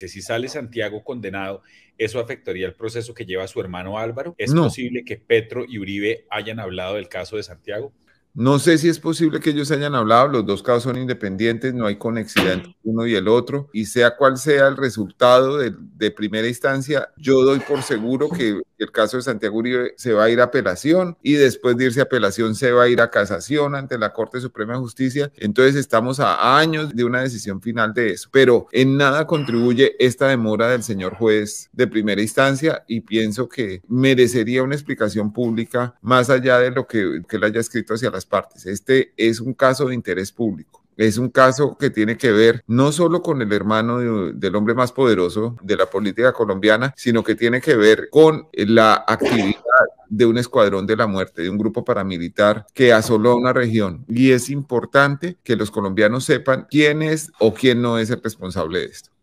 si sale Santiago condenado, eso afectaría el proceso que lleva su hermano Álvaro. ¿Es posible que Petro y Uribe hayan hablado del caso de Santiago? No sé si es posible que ellos hayan hablado, los dos casos son independientes, no hay conexión entre uno y el otro, y sea cual sea el resultado de, primera instancia, yo doy por seguro que el caso de Santiago Uribe se va a ir a apelación y después de irse a apelación se va a ir a casación ante la Corte Suprema de Justicia. Entonces estamos a años de una decisión final de eso, pero en nada contribuye esta demora del señor juez de primera instancia y pienso que merecería una explicación pública más allá de lo que, que él haya escrito hacia las partes. Este es un caso de interés público. Es un caso que tiene que ver no solo con el hermano del hombre más poderoso de la política colombiana, sino que tiene que ver con la actividad de un escuadrón de la muerte, de un grupo paramilitar que asoló una región. Y es importante que los colombianos sepan quién es o quién no es el responsable de esto.